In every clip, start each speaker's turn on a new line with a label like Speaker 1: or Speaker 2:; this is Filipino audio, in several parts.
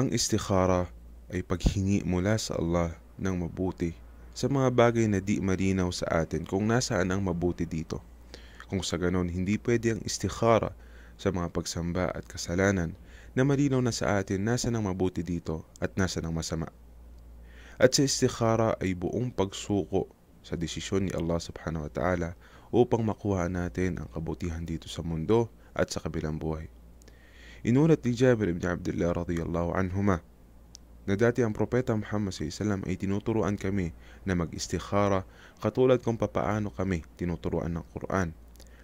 Speaker 1: Ang istikhara ay paghingi mula sa Allah ng mabuti sa mga bagay na di marinaw sa atin kung nasaan ang mabuti dito. Kung sa ganon hindi pwede ang istikhara sa mga pagsamba at kasalanan na malinaw na sa atin nasa ng mabuti dito at nasa ng masama. At sa istikhara ay buong pagsuko sa desisyon ni Allah subhanahu wa ta'ala upang makuha natin ang kabutihan dito sa mundo at sa kabilang buhay. Inulat ni Jabir ibn Abdullah radiyallahu anhuma na dati ang propeta Muhammad SAW ay tinuturuan kami na mag-istikhara katulad kung papaano kami tinuturuan ng Quran.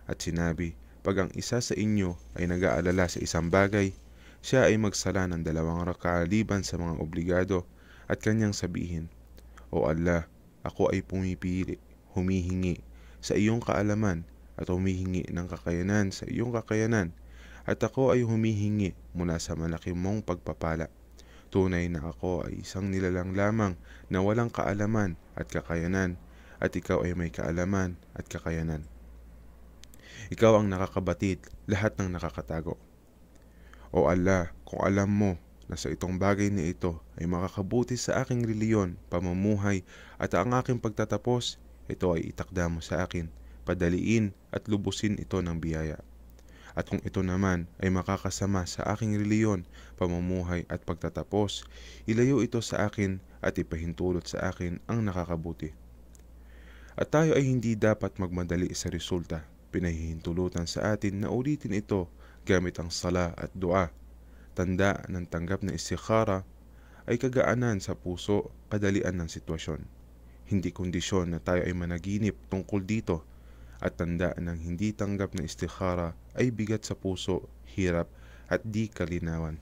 Speaker 1: At sinabi, pag ang isa sa inyo ay nag-aalala sa isang bagay, siya ay magsala ng dalawang rakaaliban sa mga obligado at kanyang sabihin, O Allah, ako ay pumipili, humihingi sa iyong kaalaman at humihingi ng kakayanan sa iyong kakayanan at ako ay humihingi mula sa malaki mong pagpapala. Tunay na ako ay isang nilalang lamang na walang kaalaman at kakayanan at ikaw ay may kaalaman at kakayanan. Ikaw ang nakakabatid lahat ng nakakatago. O Allah, kung alam mo na sa itong bagay na ito ay makakabuti sa aking reliyon, pamumuhay at ang aking pagtatapos, ito ay itakda mo sa akin. Padaliin at lubusin ito ng biyaya at kung ito naman ay makakasama sa aking reliyon, pamumuhay at pagtatapos, ilayo ito sa akin at ipahintulot sa akin ang nakakabuti. At tayo ay hindi dapat magmadali sa resulta. Pinahihintulutan sa atin na ulitin ito gamit ang sala at dua. Tanda ng tanggap na istikhara ay kagaanan sa puso, kadalian ng sitwasyon. Hindi kondisyon na tayo ay managinip tungkol dito at tanda ng hindi tanggap na istikhara ay bigat sa puso, hirap at di kalinawan.